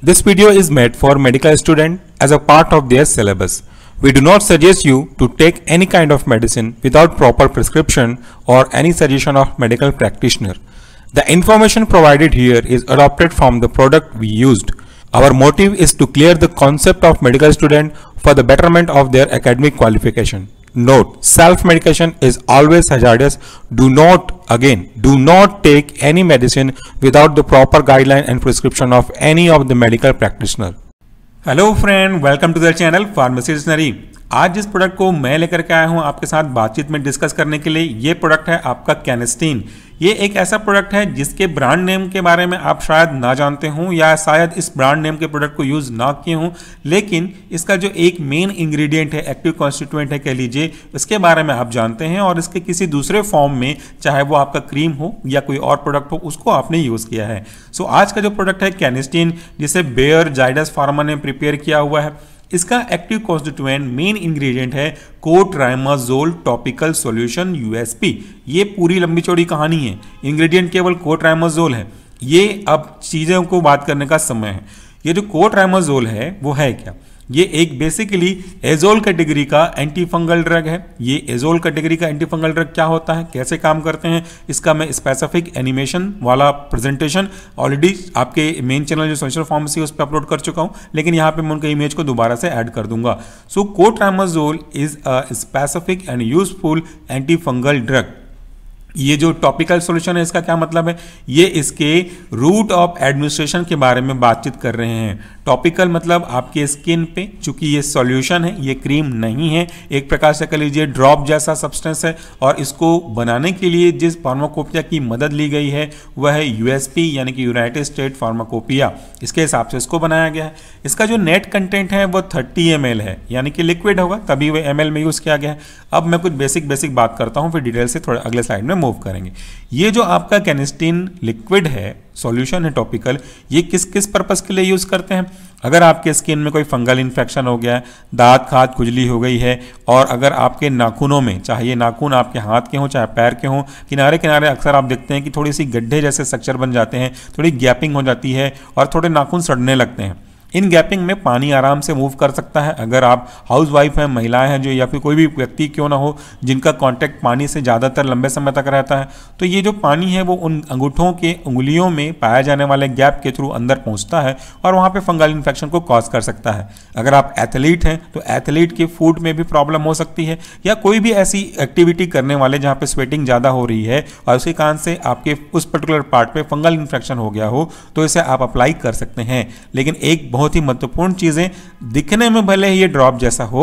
This video is made for medical student as a part of their syllabus. We do not suggest you to take any kind of medicine without proper prescription or any suggestion of medical practitioner. The information provided here is adopted from the product we used. Our motive is to clear the concept of medical student for the betterment of their academic qualification. Note, self-medication is always hazardous. Do not Again, do not take any medicine without the proper guideline and prescription of any of the medical practitioner. Hello friend, welcome to the channel Pharmacy Dictionary. आज जिस product को मैं लेकर के आया हूँ आपके साथ बातचीत में डिस्कस करने के लिए ये प्रोडक्ट है आपका कैनेस्टीन ये एक ऐसा प्रोडक्ट है जिसके ब्रांड नेम के बारे में आप शायद ना जानते हों या शायद इस ब्रांड नेम के प्रोडक्ट को यूज़ ना किए हों लेकिन इसका जो एक मेन इंग्रेडिएंट है एक्टिव कॉन्स्टिट्यूएंट है कह लीजिए उसके बारे में आप जानते हैं और इसके किसी दूसरे फॉर्म में चाहे वो आपका क्रीम हो या कोई और प्रोडक्ट हो उसको आपने यूज़ किया है सो आज का जो प्रोडक्ट है कैनिस्टीन जिसे बेयर जाइडस फार्मा ने प्रिपेयर किया हुआ है इसका एक्टिव कॉन्स्टिट्यूएंट मेन इंग्रेडिएंट है कोट्राइमाजोल टॉपिकल सॉल्यूशन यूएसपी ये पूरी लंबी चौड़ी कहानी है इंग्रेडिएंट केवल कोट्राइमाजोल है ये अब चीज़ों को बात करने का समय है ये जो कोट्राइमाजोल है वो है क्या ये एक बेसिकली एजोल कैटेगरी का एंटी फंगल ड्रग है ये एजोल कैटेगरी का एंटी फंगल ड्रग क्या होता है कैसे काम करते हैं इसका मैं स्पेसिफिक एनिमेशन वाला प्रेजेंटेशन ऑलरेडी आपके मेन चैनल जो सोशल फार्मेसी उस पर अपलोड कर चुका हूँ लेकिन यहाँ पे मैं उनके इमेज को दोबारा से ऐड कर दूंगा so clotrimazole is a specific and useful anti fungal drug ये जो टॉपिकल सॉल्यूशन है इसका क्या मतलब है ये इसके रूट ऑफ एडमिनिस्ट्रेशन के बारे में बातचीत कर रहे हैं टॉपिकल मतलब आपके स्किन पे चूंकि ये सॉल्यूशन है ये क्रीम नहीं है एक प्रकार से कह लीजिए ड्रॉप जैसा सब्सटेंस है और इसको बनाने के लिए जिस फार्माकोपिया की मदद ली गई है वह है यूएसपी यानी कि यूनाइटेड स्टेट फार्माकोपिया इसके हिसाब से इसको बनाया गया है इसका जो नेट कंटेंट है वो थर्टी एम है यानी कि लिक्विड होगा तभी वह एम में यूज़ किया गया है अब मैं कुछ बेसिक बेसिक बात करता हूँ फिर डिटेल से थोड़ा अगले स्लाइड में मूव करेंगे ये जो आपका कैनिस्टीन लिक्विड है सॉल्यूशन है टॉपिकल ये किस किस पर्पज़ के लिए यूज़ करते हैं अगर आपके स्किन में कोई फंगल इन्फेक्शन हो गया है दांत खाद खुजली हो गई है और अगर आपके नाखूनों में चाहे ये नाखून आपके हाथ के हों चाहे पैर के हों किनारे किनारे अक्सर आप देखते हैं कि थोड़ी सी गड्ढे जैसे स्ट्रक्चर बन जाते हैं थोड़ी गैपिंग हो जाती है और थोड़े नाखून सड़ने लगते हैं इन गैपिंग में पानी आराम से मूव कर सकता है अगर आप हाउस वाइफ हैं महिलाएं हैं जो या फिर कोई भी व्यक्ति क्यों ना हो जिनका कांटेक्ट पानी से ज़्यादातर लंबे समय तक रहता है तो ये जो पानी है वो उन अंगूठों के उंगलियों में पाया जाने वाले गैप के थ्रू अंदर पहुँचता है और वहाँ पर फंगल इन्फेक्शन को कॉज कर सकता है अगर आप एथलीट हैं तो एथलीट के फूड में भी प्रॉब्लम हो सकती है या कोई भी ऐसी एक्टिविटी करने वाले जहाँ पर स्वेटिंग ज़्यादा हो रही है और उसके कारण से आपके उस पर्टिकुलर पार्ट पर फंगल इन्फेक्शन हो गया हो तो इसे आप अप्लाई कर सकते हैं लेकिन एक बहुत ही महत्वपूर्ण चीज़ें दिखने में भले ही ये ड्रॉप जैसा हो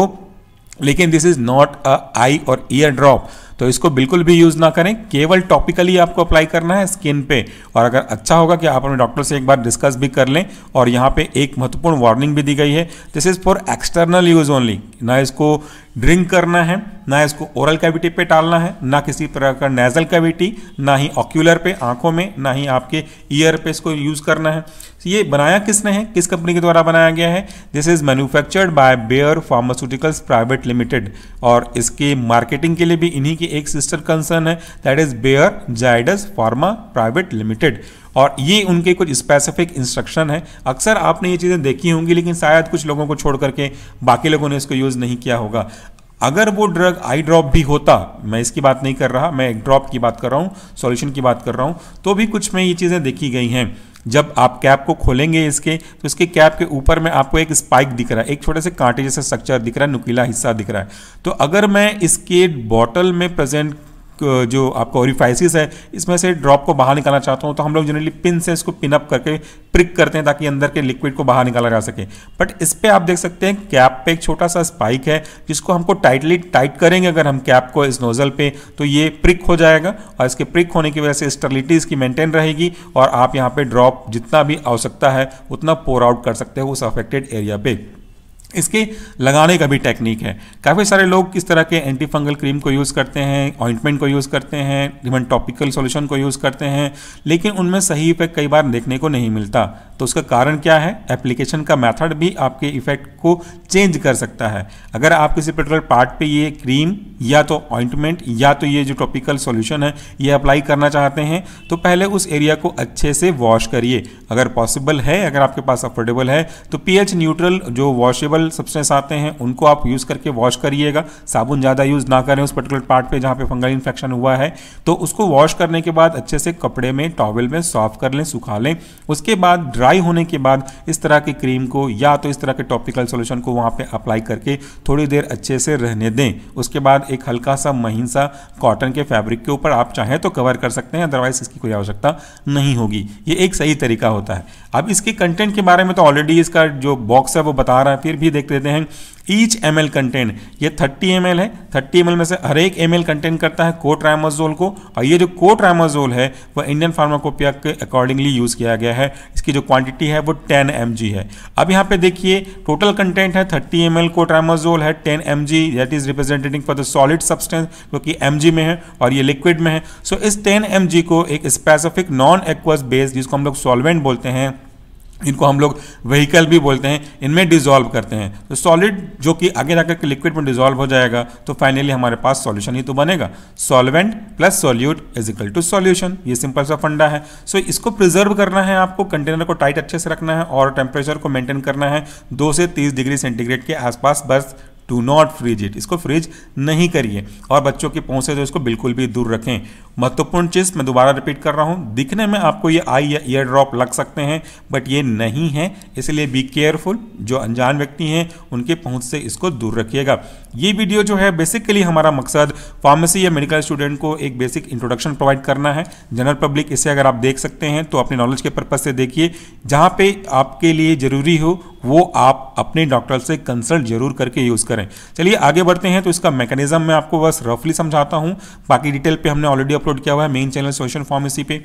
लेकिन this is not a eye और ईयर ड्रॉप तो इसको बिल्कुल भी यूज़ ना करें केवल टॉपिकली आपको अप्लाई करना है स्किन पे और अगर अच्छा होगा कि आप अपने डॉक्टर से एक बार डिस्कस भी कर लें और यहाँ पे एक महत्वपूर्ण वार्निंग भी दी गई है this is for external use only ना इसको ड्रिंक करना है ना इसको ओरल कैविटी पे डालना है ना किसी तरह का नेजल कैविटी ना ही ऑक्यूलर पे आंखों में ना ही आपके ईयर पे इसको यूज़ करना है ये बनाया किसने है किस कंपनी के द्वारा बनाया गया है this is manufactured by Bayer pharmaceuticals private limited और इसकी मार्केटिंग के लिए भी इन्हीं की की एक सिस्टर कंसर्न है that is Bayer Zydus pharma private limited और ये उनके कुछ स्पेसिफिक इंस्ट्रक्शन है अक्सर आपने ये चीज़ें देखी होंगी लेकिन शायद कुछ लोगों को छोड़ करके बाकी लोगों ने इसको यूज़ नहीं किया होगा अगर वो ड्रग आई ड्रॉप भी होता मैं इसकी बात नहीं कर रहा मैं एक ड्रॉप की बात कर रहा हूँ सॉल्यूशन की बात कर रहा हूँ तो भी कुछ में ये चीज़ें देखी गई हैं जब आप कैप को खोलेंगे इसके तो इसके कैप के ऊपर में आपको एक स्पाइक दिख रहा है एक छोटे से कांटे जैसा स्ट्रक्चर दिख रहा है नुकीला हिस्सा दिख रहा है तो अगर मैं इसके बॉटल में प्रेजेंट जो आपका ओरिफाइसिस है इसमें से ड्रॉप को बाहर निकालना चाहता हूँ तो हम लोग जनरली पिन से इसको पिनअप करके प्रिक करते हैं ताकि अंदर के लिक्विड को बाहर निकाला जा सके बट इस पर आप देख सकते हैं कैप पे एक छोटा सा स्पाइक है जिसको हमको टाइटली टाइट करेंगे अगर हम कैप को इस नोजल पे तो ये प्रिक हो जाएगा और इसके प्रिक होने की वजह से स्टर्लिटी इसकी मेंटेन रहेगी और आप यहाँ पर ड्रॉप जितना भी आवश्यकता है उतना पोर आउट कर सकते हो उस अफेक्टेड एरिया पर इसके लगाने का भी टेक्निक है काफ़ी सारे लोग किस तरह के एंटीफंगल क्रीम को यूज़ करते हैं ऑइंटमेंट को यूज़ करते हैं इवन टॉपिकल सॉल्यूशन को यूज़ करते हैं लेकिन उनमें सही इफेक्ट कई बार देखने को नहीं मिलता तो उसका कारण क्या है एप्लीकेशन का मेथड भी आपके इफेक्ट को चेंज कर सकता है अगर आप किसी पर्टिकुलर पार्ट पे ये क्रीम या तो ऑइंटमेंट या तो ये जो टॉपिकल सॉल्यूशन है ये अप्लाई करना चाहते हैं तो पहले उस एरिया को अच्छे से वॉश करिए अगर पॉसिबल है अगर आपके पास अफोर्डेबल है तो पी न्यूट्रल जो वॉशेबल सब्सटेंस आते हैं उनको आप यूज़ करके वॉश करिएगा साबुन ज़्यादा यूज़ ना करें उस पर्टिकुलर पार्ट पर जहाँ पे फंगल इन्फेक्शन हुआ है तो उसको वॉश करने के बाद अच्छे से कपड़े में टॉवल में सॉफ कर लें सुखा लें उसके बाद ड्राई ड्राई होने के बाद इस तरह की क्रीम को या तो इस तरह के टॉपिकल सोल्यूशन को वहाँ पर अप्लाई करके थोड़ी देर अच्छे से रहने दें उसके बाद एक हल्का सा महीन सा कॉटन के फैब्रिक के ऊपर आप चाहें तो कवर कर सकते हैं अदरवाइज इसकी कोई आवश्यकता नहीं होगी ये एक सही तरीका होता है अब इसके कंटेंट के बारे में तो ऑलरेडी इसका जो बॉक्स है वो बता रहा है फिर भी देख लेते हैं ईच एम एल कंटेंट ये 30 एम है 30 एम में से हर एक एम कंटेंट करता है कोट्रामाजोल को और ये जो कोट्रामाजोल है वह इंडियन फार्माकोपिया के अकॉर्डिंगली यूज़ किया गया है इसकी जो क्वांटिटी है वो 10 एम है अब यहाँ पे देखिए टोटल कंटेंट है 30 एम एल कोट्रामाजोल है 10 M G that is representing for the solid substance जो कि एम में है और ये लिक्विड में है सो so, इस टेन एम को एक स्पेसिफिक नॉन एक्वस बेस जिसको हम लोग सॉल्वेंट बोलते हैं इनको हम लोग व्हीकल भी बोलते हैं इनमें डिजॉल्व करते हैं तो सॉलिड जो कि आगे जाकर के लिक्विड में डिजॉल्व हो जाएगा तो फाइनली हमारे पास सॉल्यूशन ही तो बनेगा solvent plus solute is equal to solution ये सिंपल सा फंडा है सो so, इसको प्रिजर्व करना है आपको कंटेनर को टाइट अच्छे से रखना है और टेम्परेचर को मेंटेन करना है दो से तीस डिग्री सेंटीग्रेड के आसपास बस डू नॉट फ्रीज इट इसको फ्रीज नहीं करिए और बच्चों के पहुँच से जो इसको बिल्कुल भी दूर रखें महत्वपूर्ण चीज़ मैं दोबारा रिपीट कर रहा हूँ दिखने में आपको ये आई या ईयर ड्रॉप लग सकते हैं बट ये नहीं है इसलिए बी केयरफुल जो अनजान व्यक्ति हैं उनके पहुँच से इसको दूर रखिएगा ये वीडियो जो है बेसिकली हमारा मकसद फार्मेसी या मेडिकल स्टूडेंट को एक बेसिक इंट्रोडक्शन प्रोवाइड करना है जनरल पब्लिक इसे अगर आप देख सकते हैं तो अपने नॉलेज के पर्पज से देखिए जहाँ पे आपके लिए ज़रूरी हो वो आप अपने डॉक्टर से कंसल्ट जरूर करके यूज़ करें करें चलिए आगे बढ़ते हैं तो इसका मैकेनिज्म मैं आपको बस रफली समझाता हूँ बाकी डिटेल पे हमने ऑलरेडी अपलोड किया हुआ है मेन चैनल सोशल फार्मेसी पे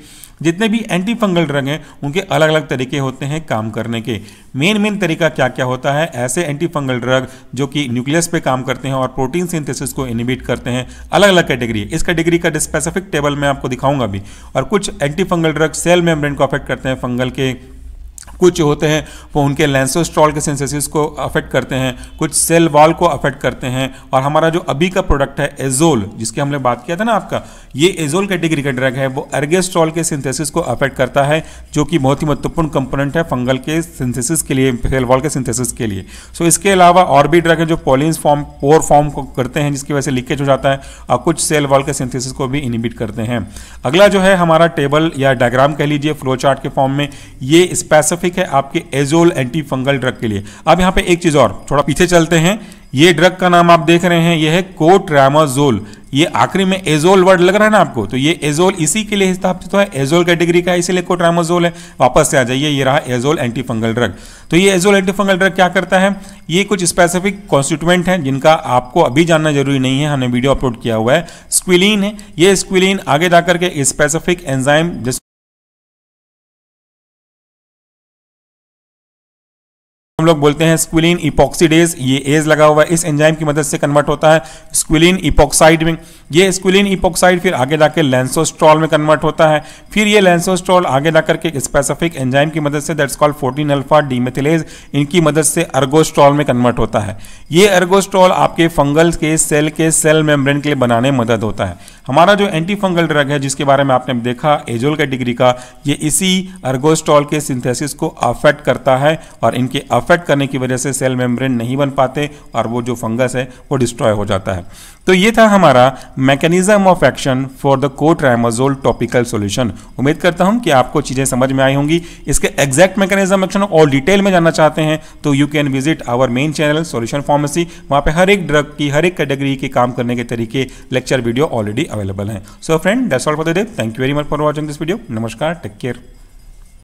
जितने भी एंटी फंगल ड्रग हैं उनके अलग अलग तरीके होते हैं काम करने के मेन मेन तरीका क्या क्या होता है ऐसे एंटी फंगल ड्रग जो कि न्यूक्लियस पे काम करते हैं और प्रोटीन सिंथेसिस को इनिबिट करते हैं अलग अलग कैटेगरी इस कैटेगरी का स्पेसिफिक टेबल मैं आपको दिखाऊंगा भी और कुछ anti fungal drug cell membrane को अफेक्ट करते हैं फंगल के कुछ होते हैं वो उनके लेंसोस्ट्रॉल के सेंसेसिस को अफेक्ट करते हैं कुछ सेल वॉल को अफेक्ट करते हैं और हमारा जो अभी का प्रोडक्ट है एजोल जिसकी हमने बात किया था ना आपका ये एजोल कैटेगरी का ड्रग है वो अर्गेस्ट्रॉल के सिंथेसिस को अफेक्ट करता है जो कि बहुत ही महत्वपूर्ण कंपोनेंट है फंगल के सिंथेसिस के लिए सेल वॉल के सिंथेसिस के लिए सो so, इसके अलावा और भी ड्रग है जो पोलिन फॉर्म पोर फॉर्म को करते हैं जिसकी वजह से लीकेज हो जाता है और कुछ सेल वॉल के सिंथेसिस को भी इनिबिट करते हैं अगला जो है हमारा टेबल या डायग्राम कह लीजिए फ्लो चार्ट के फॉर्म में ये स्पेसिफिक ठीक है आपके एजोल एंटी फंगल ड्रग के लिए अब यहाँ पे एक चीज़ और थोड़ा पीछे चलते हैं ये ड्रग का नाम आप देख रहे हैं यह है कोट्रामाजोल ये आखिरी में एजोल वर्ड लग रहा है ना आपको तो ये एजोल इसी के लिए हिसाब से तो है एजोल कैटेगरी का इसीलिए कोट्रामाजोल है वापस से आ जाइए ये रहा एजोल एंटी फंगल ड्रग तो ये एजोल एंटी फंगल ड्रग क्या करता है ये कुछ स्पेसिफिक कॉन्स्टिट्यूएंट है जिनका आपको अभी जानना जरूरी नहीं है हमने वीडियो अपलोड किया हुआ है स्क्विलीन है ये स्क्विलीन आगे जाकर के स्पेसिफिक एंजाइम लोग बोलते हैं स्क्विलिन इपोक्सीडेज ये एज लगा हुआ है इस एंजाइम की मदद से कन्वर्ट होता है स्क्विलिन इपोक्साइड में ये स्क्विलिन इपोक्साइड फिर आगे जाकर लेंसोस्ट्रॉल में कन्वर्ट होता है फिर ये लेंसोस्ट्रॉल आगे जाकर के स्पेसिफिक एंजाइम की मदद से that's called fourteen alpha demethylase इनकी मदद से अर्गोस्ट्रॉल में कन्वर्ट होता है ये अर्गोस्ट्रॉल आपके फंगल के सेल के सेल मेम्ब्रेन के लिए बनाने में मदद होता है हमारा जो एंटी फंगल ड्रग है जिसके बारे में आपने देखा एजोल कैटेगरी का ये इसी अर्गोस्ट्रॉल के सिंथेसिस को अफेक्ट करता है और इनके अफेक्ट कट करने की वजह से सेल मेम्ब्रेन नहीं बन पाते और वो जो फंगस है वो डिस्ट्रॉय हो जाता है तो ये था हमारा mechanism of action for the clotrimazole topical solution उम्मीद करता हूँ कि आपको चीज़ें समझ में आई होंगी इसके एग्जैक्ट मैकेनिज्म एक्शन और डिटेल में जानना चाहते हैं तो you can visit our main channel solution pharmacy वहाँ पे हर एक ड्रग की हर एक कैटेगरी के काम करने के तरीके लेक्चर वीडियो ऑलरेडी अवेलेबल हैं so friend that's all for the day thank you very much for watching this video नमस्कार टेक केयर